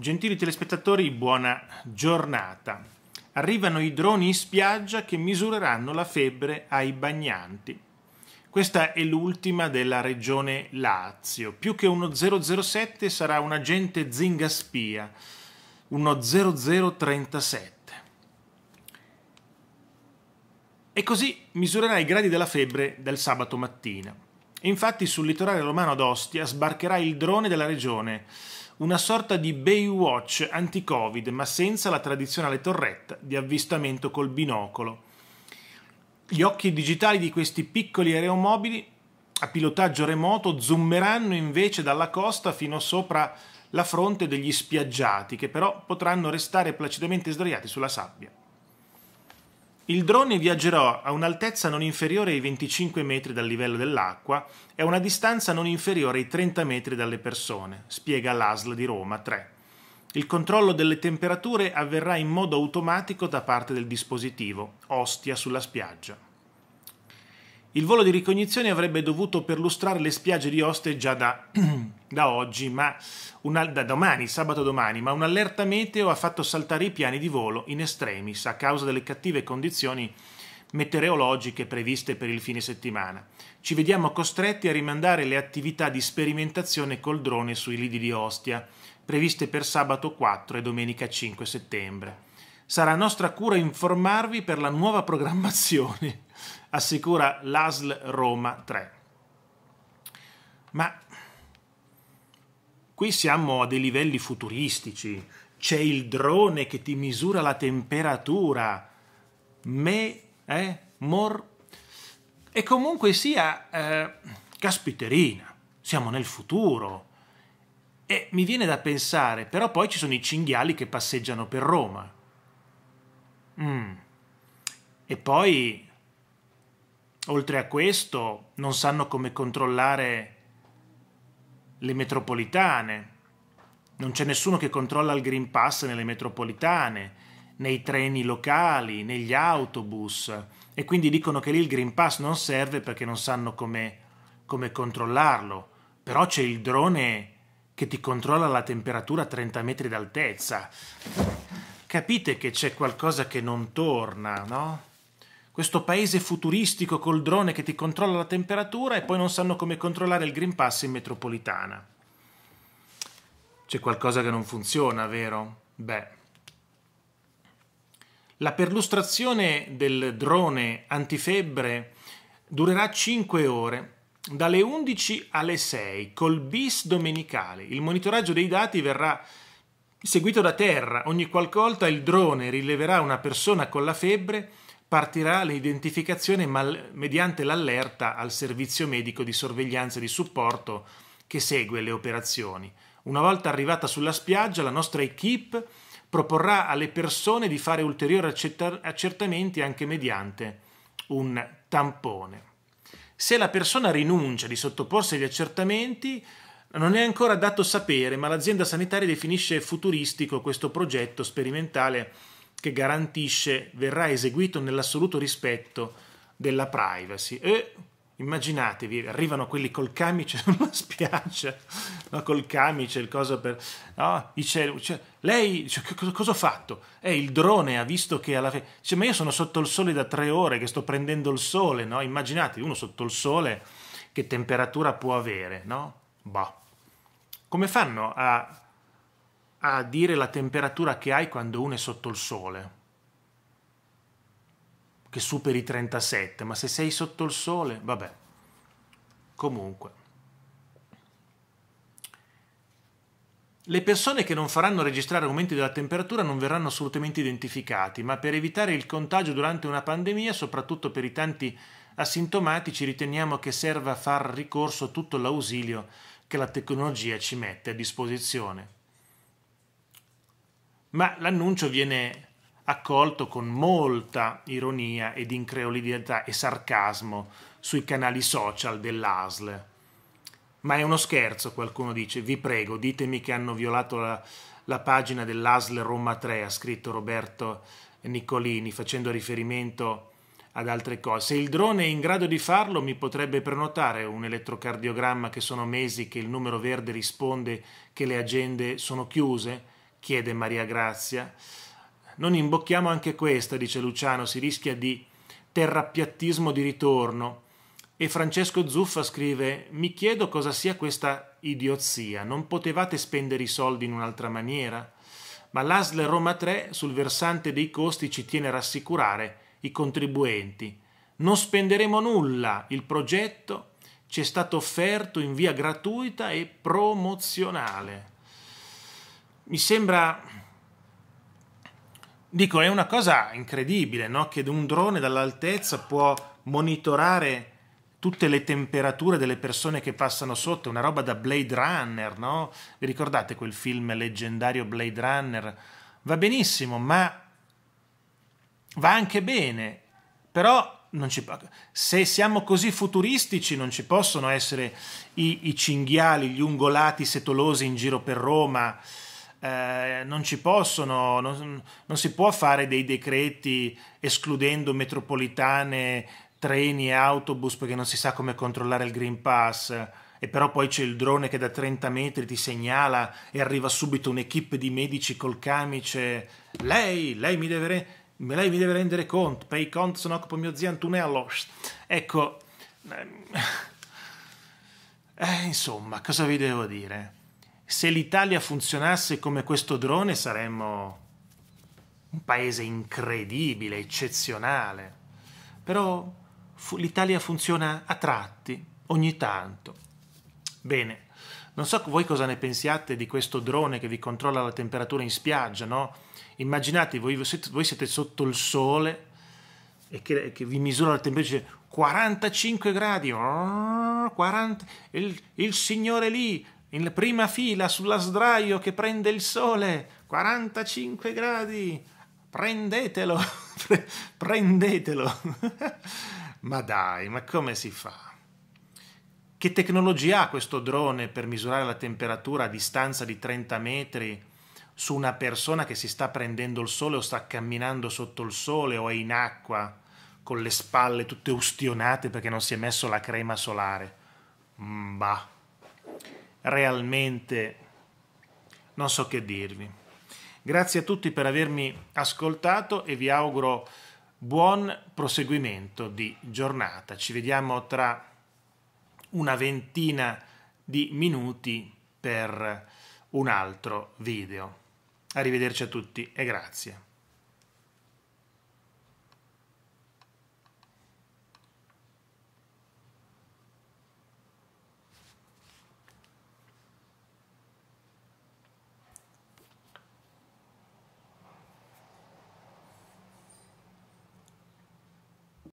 Gentili telespettatori, buona giornata. Arrivano i droni in spiaggia che misureranno la febbre ai bagnanti. Questa è l'ultima della regione Lazio. Più che uno 007 sarà un agente Zingaspia, uno 0037. E così misurerà i gradi della febbre del sabato mattina. Infatti sul litorale romano d'Ostia sbarcherà il drone della regione Lazio una sorta di Baywatch anti-Covid, ma senza la tradizionale torretta di avvistamento col binocolo. Gli occhi digitali di questi piccoli aeromobili a pilotaggio remoto zoomeranno invece dalla costa fino sopra la fronte degli spiaggiati, che però potranno restare placidamente sdraiati sulla sabbia. Il drone viaggerà a un'altezza non inferiore ai 25 metri dal livello dell'acqua e a una distanza non inferiore ai 30 metri dalle persone, spiega l'ASL di Roma 3. Il controllo delle temperature avverrà in modo automatico da parte del dispositivo, ostia sulla spiaggia. Il volo di ricognizione avrebbe dovuto perlustrare le spiagge di Oste già da, da oggi, ma una, da domani, sabato domani, ma un'allerta meteo ha fatto saltare i piani di volo in estremis a causa delle cattive condizioni meteorologiche previste per il fine settimana. Ci vediamo costretti a rimandare le attività di sperimentazione col drone sui lidi di Ostia, previste per sabato 4 e domenica 5 settembre. Sarà nostra cura informarvi per la nuova programmazione assicura l'ASL Roma 3. Ma qui siamo a dei livelli futuristici, c'è il drone che ti misura la temperatura, me, eh, mor... E comunque sia, eh, caspiterina, siamo nel futuro. E mi viene da pensare, però poi ci sono i cinghiali che passeggiano per Roma. Mm. E poi Oltre a questo, non sanno come controllare le metropolitane. Non c'è nessuno che controlla il Green Pass nelle metropolitane, nei treni locali, negli autobus. E quindi dicono che lì il Green Pass non serve perché non sanno come, come controllarlo. Però c'è il drone che ti controlla la temperatura a 30 metri d'altezza. Capite che c'è qualcosa che non torna, no? questo paese futuristico col drone che ti controlla la temperatura e poi non sanno come controllare il Green Pass in metropolitana. C'è qualcosa che non funziona, vero? Beh. La perlustrazione del drone antifebbre durerà 5 ore, dalle 11 alle 6, col bis domenicale. Il monitoraggio dei dati verrà seguito da terra. Ogni qualvolta il drone rileverà una persona con la febbre, partirà l'identificazione mal- mediante l'allerta al servizio medico di sorveglianza e di supporto che segue le operazioni. Una volta arrivata sulla spiaggia, la nostra equip proporrà alle persone di fare ulteriori accetta- accertamenti anche mediante un tampone. Se la persona rinuncia di sottoporsi agli accertamenti, non è ancora dato sapere, ma l'azienda sanitaria definisce futuristico questo progetto sperimentale che garantisce verrà eseguito nell'assoluto rispetto della privacy. E immaginatevi, arrivano quelli col camice sulla spiaggia, no, col camice, il coso per... No, dice, cioè, lei, dice, cioè, cosa, cosa, ho fatto? Eh, il drone ha visto che alla fine... Dice, cioè, ma io sono sotto il sole da tre ore, che sto prendendo il sole, no? Immaginatevi, uno sotto il sole, che temperatura può avere, no? Boh. Come fanno a a dire la temperatura che hai quando uno è sotto il sole, che superi 37, ma se sei sotto il sole, vabbè, comunque. Le persone che non faranno registrare aumenti della temperatura non verranno assolutamente identificati, ma per evitare il contagio durante una pandemia, soprattutto per i tanti asintomatici, riteniamo che serva far ricorso a tutto l'ausilio che la tecnologia ci mette a disposizione ma l'annuncio viene accolto con molta ironia ed incredulità e sarcasmo sui canali social dell'ASL. Ma è uno scherzo, qualcuno dice, vi prego, ditemi che hanno violato la, la pagina dell'ASL Roma 3, ha scritto Roberto Nicolini, facendo riferimento ad altre cose. Se il drone è in grado di farlo, mi potrebbe prenotare un elettrocardiogramma che sono mesi che il numero verde risponde che le agende sono chiuse? chiede Maria Grazia. Non imbocchiamo anche questa, dice Luciano, si rischia di terrappiattismo di ritorno. E Francesco Zuffa scrive: Mi chiedo cosa sia questa idiozia. Non potevate spendere i soldi in un'altra maniera? Ma l'ASL Roma 3 sul versante dei costi ci tiene a rassicurare i contribuenti. Non spenderemo nulla, il progetto ci è stato offerto in via gratuita e promozionale mi sembra dico è una cosa incredibile no? che un drone dall'altezza può monitorare tutte le temperature delle persone che passano sotto, una roba da Blade Runner, no? Vi ricordate quel film leggendario Blade Runner? Va benissimo, ma va anche bene, però ci, se siamo così futuristici non ci possono essere i, i cinghiali, gli ungolati setolosi in giro per Roma eh, non ci possono, non, non si può fare dei decreti escludendo metropolitane, treni e autobus perché non si sa come controllare il Green Pass e però poi c'è il drone che da 30 metri ti segnala e arriva subito un'equipe di medici col camice. Lei, lei mi deve, re- lei mi deve rendere conto, pay cont, se no occupo mio zio Antunello. Ecco, ehm, eh, insomma, cosa vi devo dire? se l'Italia funzionasse come questo drone saremmo un paese incredibile, eccezionale. Però fu- l'Italia funziona a tratti, ogni tanto. Bene, non so voi cosa ne pensiate di questo drone che vi controlla la temperatura in spiaggia, no? Immaginate, voi, voi siete sotto il sole e che, che vi misura la temperatura 45 gradi, 40, il, il signore lì in prima fila sulla sdraio che prende il sole, 45 gradi, prendetelo, prendetelo. ma dai, ma come si fa? Che tecnologia ha questo drone per misurare la temperatura a distanza di 30 metri su una persona che si sta prendendo il sole o sta camminando sotto il sole o è in acqua con le spalle tutte ustionate perché non si è messo la crema solare? Mh, mm, bah realmente non so che dirvi. Grazie a tutti per avermi ascoltato e vi auguro buon proseguimento di giornata. Ci vediamo tra una ventina di minuti per un altro video. Arrivederci a tutti e grazie.